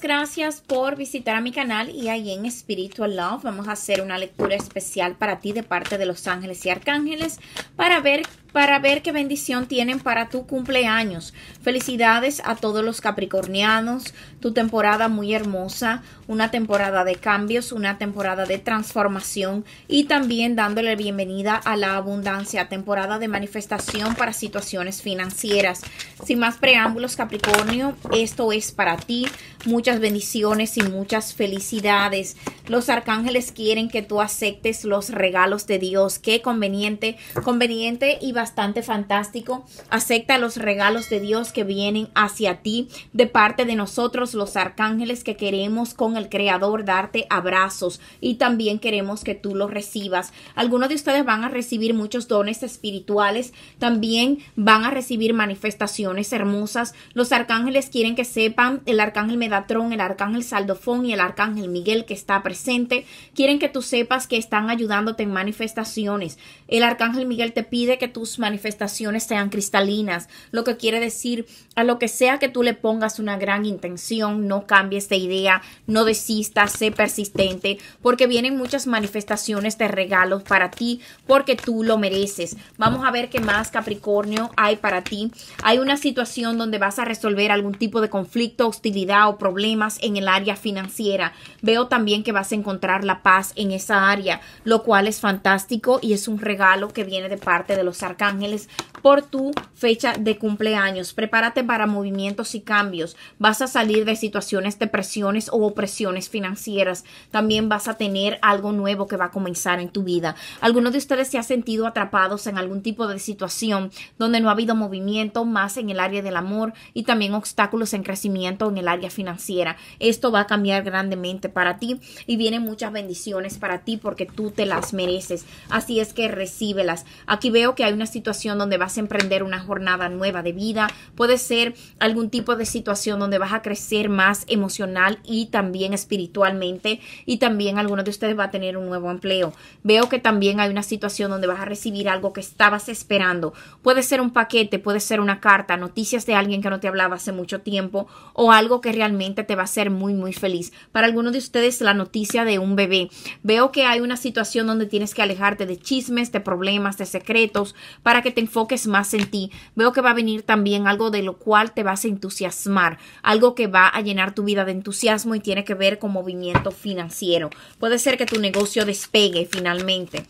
gracias por visitar a mi canal y ahí en Spiritual Love vamos a hacer una lectura especial para ti de parte de los ángeles y arcángeles para ver para ver qué bendición tienen para tu cumpleaños. Felicidades a todos los capricornianos, tu temporada muy hermosa, una temporada de cambios, una temporada de transformación y también dándole bienvenida a la abundancia, temporada de manifestación para situaciones financieras. Sin más preámbulos, Capricornio, esto es para ti. Muchas bendiciones y muchas felicidades. Los arcángeles quieren que tú aceptes los regalos de Dios. Qué conveniente, conveniente y bastante fantástico. Acepta los regalos de Dios que vienen hacia ti de parte de nosotros los arcángeles que queremos con el Creador darte abrazos y también queremos que tú los recibas. Algunos de ustedes van a recibir muchos dones espirituales, también van a recibir manifestaciones hermosas. Los arcángeles quieren que sepan el arcángel Medatrón, el arcángel Saldofón y el arcángel Miguel que está presente. Quieren que tú sepas que están ayudándote en manifestaciones. El arcángel Miguel te pide que tú manifestaciones sean cristalinas, lo que quiere decir a lo que sea que tú le pongas una gran intención, no cambies de idea, no desistas, sé persistente, porque vienen muchas manifestaciones de regalos para ti, porque tú lo mereces. Vamos a ver qué más Capricornio hay para ti. Hay una situación donde vas a resolver algún tipo de conflicto, hostilidad o problemas en el área financiera. Veo también que vas a encontrar la paz en esa área, lo cual es fantástico y es un regalo que viene de parte de los Ángeles por tu fecha de cumpleaños. Prepárate para movimientos y cambios. Vas a salir de situaciones de presiones o opresiones financieras. También vas a tener algo nuevo que va a comenzar en tu vida. Algunos de ustedes se han sentido atrapados en algún tipo de situación donde no ha habido movimiento más en el área del amor y también obstáculos en crecimiento en el área financiera. Esto va a cambiar grandemente para ti y vienen muchas bendiciones para ti porque tú te las mereces. Así es que recíbelas. Aquí veo que hay una situación donde vas emprender una jornada nueva de vida, puede ser algún tipo de situación donde vas a crecer más emocional y también espiritualmente y también algunos de ustedes va a tener un nuevo empleo. Veo que también hay una situación donde vas a recibir algo que estabas esperando. Puede ser un paquete, puede ser una carta, noticias de alguien que no te hablaba hace mucho tiempo o algo que realmente te va a hacer muy muy feliz. Para algunos de ustedes la noticia de un bebé. Veo que hay una situación donde tienes que alejarte de chismes, de problemas, de secretos para que te enfoques más en ti, veo que va a venir también algo de lo cual te vas a entusiasmar, algo que va a llenar tu vida de entusiasmo y tiene que ver con movimiento financiero. Puede ser que tu negocio despegue finalmente.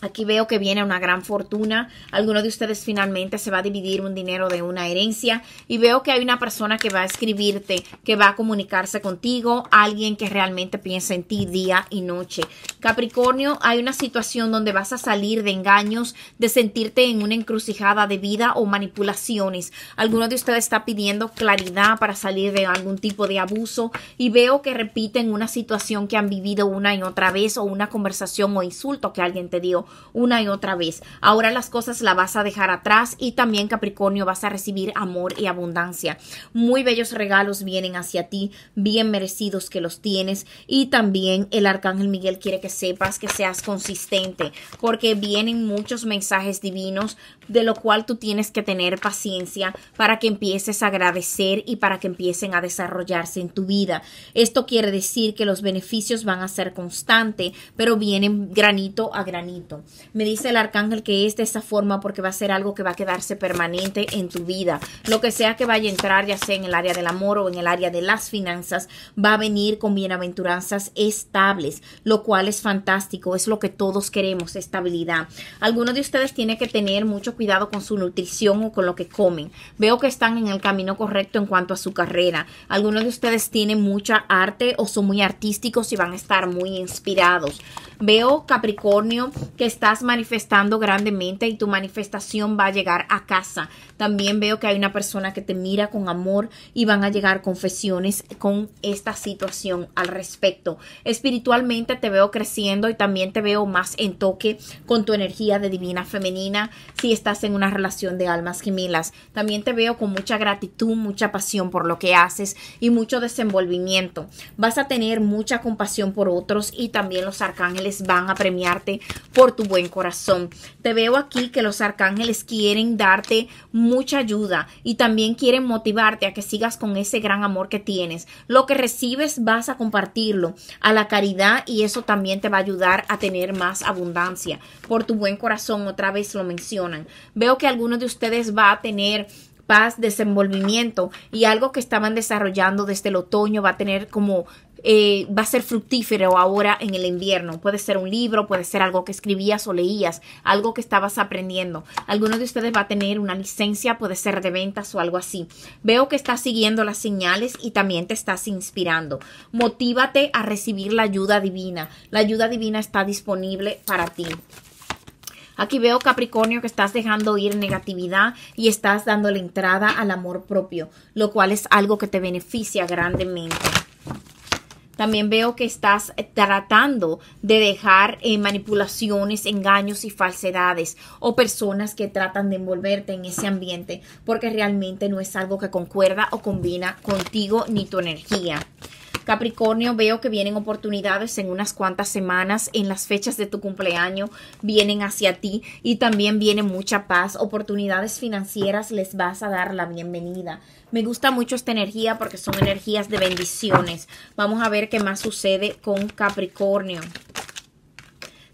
Aquí veo que viene una gran fortuna. Alguno de ustedes finalmente se va a dividir un dinero de una herencia. Y veo que hay una persona que va a escribirte, que va a comunicarse contigo, alguien que realmente piensa en ti día y noche. Capricornio, hay una situación donde vas a salir de engaños, de sentirte en una encrucijada de vida o manipulaciones. Alguno de ustedes está pidiendo claridad para salir de algún tipo de abuso. Y veo que repiten una situación que han vivido una y otra vez o una conversación o insulto que alguien te dio una y otra vez. Ahora las cosas la vas a dejar atrás y también Capricornio vas a recibir amor y abundancia. Muy bellos regalos vienen hacia ti, bien merecidos que los tienes y también el Arcángel Miguel quiere que sepas que seas consistente porque vienen muchos mensajes divinos, de lo cual tú tienes que tener paciencia para que empieces a agradecer y para que empiecen a desarrollarse en tu vida. Esto quiere decir que los beneficios van a ser constantes, pero vienen granito a granito. Me dice el arcángel que es de esa forma porque va a ser algo que va a quedarse permanente en tu vida. Lo que sea que vaya a entrar, ya sea en el área del amor o en el área de las finanzas, va a venir con bienaventuranzas estables, lo cual es fantástico, es lo que todos queremos, estabilidad. Algunos de ustedes tiene que tener mucho cuidado con su nutrición o con lo que comen. Veo que están en el camino correcto en cuanto a su carrera. Algunos de ustedes tienen mucha arte o son muy artísticos y van a estar muy inspirados. Veo, Capricornio, que estás manifestando grandemente y tu manifestación va a llegar a casa. También veo que hay una persona que te mira con amor y van a llegar confesiones con esta situación al respecto. Espiritualmente te veo creciendo y también te veo más en toque con tu energía de divina femenina. Si estás en una relación de almas gemelas. También te veo con mucha gratitud, mucha pasión por lo que haces y mucho desenvolvimiento. Vas a tener mucha compasión por otros y también los arcángeles van a premiarte por tu buen corazón. Te veo aquí que los arcángeles quieren darte mucha ayuda y también quieren motivarte a que sigas con ese gran amor que tienes. Lo que recibes vas a compartirlo a la caridad y eso también te va a ayudar a tener más abundancia. Por tu buen corazón, otra vez lo mencionan. Veo que alguno de ustedes va a tener paz, desenvolvimiento y algo que estaban desarrollando desde el otoño va a tener como eh, va a ser fructífero ahora en el invierno. Puede ser un libro, puede ser algo que escribías o leías, algo que estabas aprendiendo. Algunos de ustedes va a tener una licencia, puede ser de ventas o algo así. Veo que estás siguiendo las señales y también te estás inspirando. Motívate a recibir la ayuda divina. La ayuda divina está disponible para ti. Aquí veo Capricornio que estás dejando ir negatividad y estás dando la entrada al amor propio, lo cual es algo que te beneficia grandemente. También veo que estás tratando de dejar eh, manipulaciones, engaños y falsedades o personas que tratan de envolverte en ese ambiente porque realmente no es algo que concuerda o combina contigo ni tu energía. Capricornio, veo que vienen oportunidades en unas cuantas semanas, en las fechas de tu cumpleaños, vienen hacia ti y también viene mucha paz, oportunidades financieras, les vas a dar la bienvenida. Me gusta mucho esta energía porque son energías de bendiciones. Vamos a ver qué más sucede con Capricornio.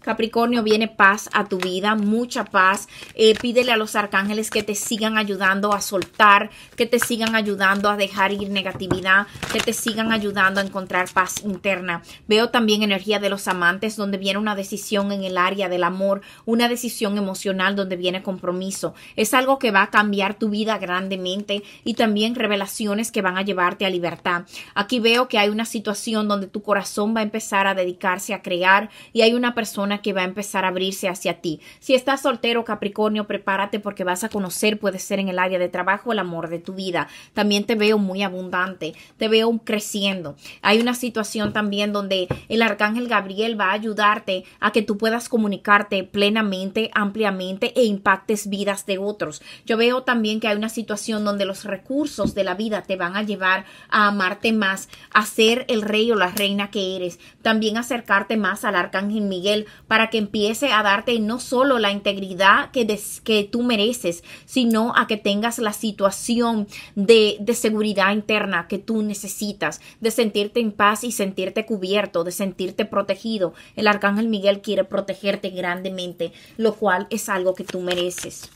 Capricornio, viene paz a tu vida, mucha paz. Eh, pídele a los arcángeles que te sigan ayudando a soltar, que te sigan ayudando a dejar ir negatividad, que te sigan ayudando a encontrar paz interna. Veo también energía de los amantes, donde viene una decisión en el área del amor, una decisión emocional donde viene compromiso. Es algo que va a cambiar tu vida grandemente y también revelaciones que van a llevarte a libertad. Aquí veo que hay una situación donde tu corazón va a empezar a dedicarse a crear y hay una persona que va a empezar a abrirse hacia ti. Si estás soltero, Capricornio, prepárate porque vas a conocer, puede ser en el área de trabajo, el amor de tu vida. También te veo muy abundante, te veo creciendo. Hay una situación también donde el arcángel Gabriel va a ayudarte a que tú puedas comunicarte plenamente, ampliamente e impactes vidas de otros. Yo veo también que hay una situación donde los recursos de la vida te van a llevar a amarte más, a ser el rey o la reina que eres. También acercarte más al arcángel Miguel para que empiece a darte no solo la integridad que, que tú mereces, sino a que tengas la situación de, de seguridad interna que tú necesitas, de sentirte en paz y sentirte cubierto, de sentirte protegido. El arcángel Miguel quiere protegerte grandemente, lo cual es algo que tú mereces.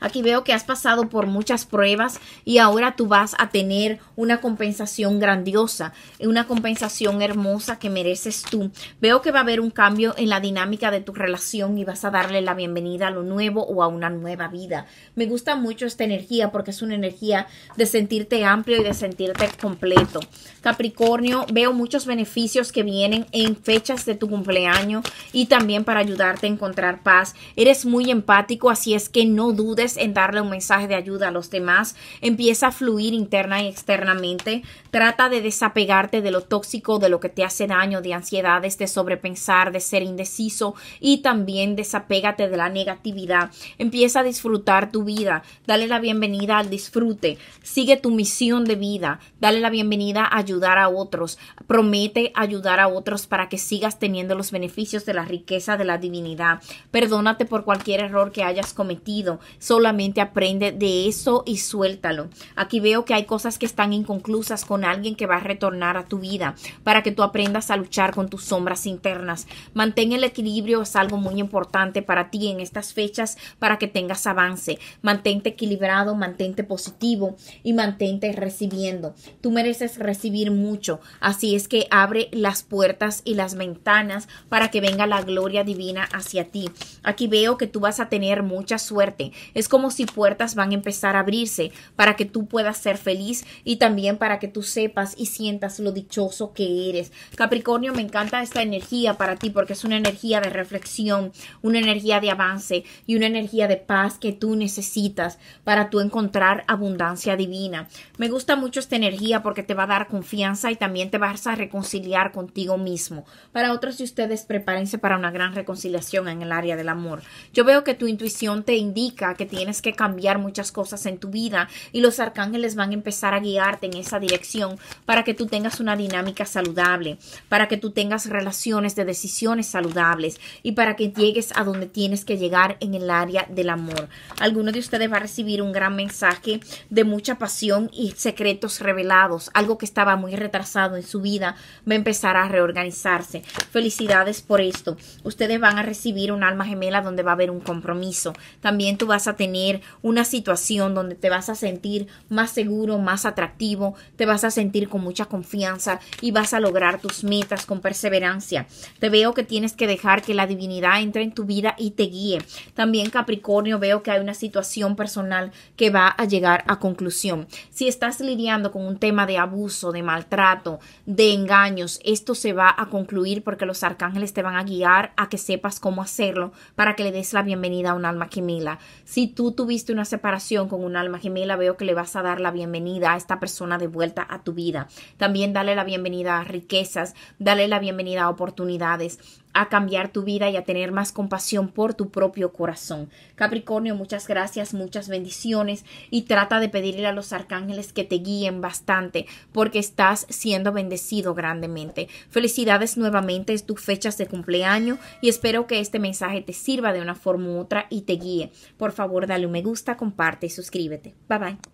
Aquí veo que has pasado por muchas pruebas y ahora tú vas a tener una compensación grandiosa, una compensación hermosa que mereces tú. Veo que va a haber un cambio en la dinámica de tu relación y vas a darle la bienvenida a lo nuevo o a una nueva vida. Me gusta mucho esta energía porque es una energía de sentirte amplio y de sentirte completo. Capricornio, veo muchos beneficios que vienen en fechas de tu cumpleaños y también para ayudarte a encontrar paz. Eres muy empático, así es que no dudes en darle un mensaje de ayuda a los demás, empieza a fluir interna y externamente Trata de desapegarte de lo tóxico, de lo que te hace daño, de ansiedades, de sobrepensar, de ser indeciso y también desapégate de la negatividad. Empieza a disfrutar tu vida, dale la bienvenida al disfrute, sigue tu misión de vida, dale la bienvenida a ayudar a otros, promete ayudar a otros para que sigas teniendo los beneficios de la riqueza de la divinidad. Perdónate por cualquier error que hayas cometido, solamente aprende de eso y suéltalo. Aquí veo que hay cosas que están inconclusas con alguien que va a retornar a tu vida para que tú aprendas a luchar con tus sombras internas. Mantén el equilibrio, es algo muy importante para ti en estas fechas para que tengas avance. Mantente equilibrado, mantente positivo y mantente recibiendo. Tú mereces recibir mucho, así es que abre las puertas y las ventanas para que venga la gloria divina hacia ti. Aquí veo que tú vas a tener mucha suerte. Es como si puertas van a empezar a abrirse para que tú puedas ser feliz y también para que tus sepas y sientas lo dichoso que eres. Capricornio, me encanta esta energía para ti porque es una energía de reflexión, una energía de avance y una energía de paz que tú necesitas para tú encontrar abundancia divina. Me gusta mucho esta energía porque te va a dar confianza y también te vas a reconciliar contigo mismo. Para otros de ustedes, prepárense para una gran reconciliación en el área del amor. Yo veo que tu intuición te indica que tienes que cambiar muchas cosas en tu vida y los arcángeles van a empezar a guiarte en esa dirección para que tú tengas una dinámica saludable, para que tú tengas relaciones de decisiones saludables y para que llegues a donde tienes que llegar en el área del amor. Alguno de ustedes va a recibir un gran mensaje de mucha pasión y secretos revelados, algo que estaba muy retrasado en su vida, va a empezar a reorganizarse. Felicidades por esto. Ustedes van a recibir un alma gemela donde va a haber un compromiso. También tú vas a tener una situación donde te vas a sentir más seguro, más atractivo, te vas a sentir con mucha confianza y vas a lograr tus metas con perseverancia. Te veo que tienes que dejar que la divinidad entre en tu vida y te guíe. También Capricornio veo que hay una situación personal que va a llegar a conclusión. Si estás lidiando con un tema de abuso, de maltrato, de engaños, esto se va a concluir porque los arcángeles te van a guiar a que sepas cómo hacerlo para que le des la bienvenida a un alma gemela. Si tú tuviste una separación con un alma gemela, veo que le vas a dar la bienvenida a esta persona de vuelta a tu vida. También dale la bienvenida a riquezas, dale la bienvenida a oportunidades, a cambiar tu vida y a tener más compasión por tu propio corazón. Capricornio, muchas gracias, muchas bendiciones y trata de pedirle a los arcángeles que te guíen bastante porque estás siendo bendecido grandemente. Felicidades nuevamente, es tu fecha de cumpleaños y espero que este mensaje te sirva de una forma u otra y te guíe. Por favor, dale un me gusta, comparte y suscríbete. Bye bye.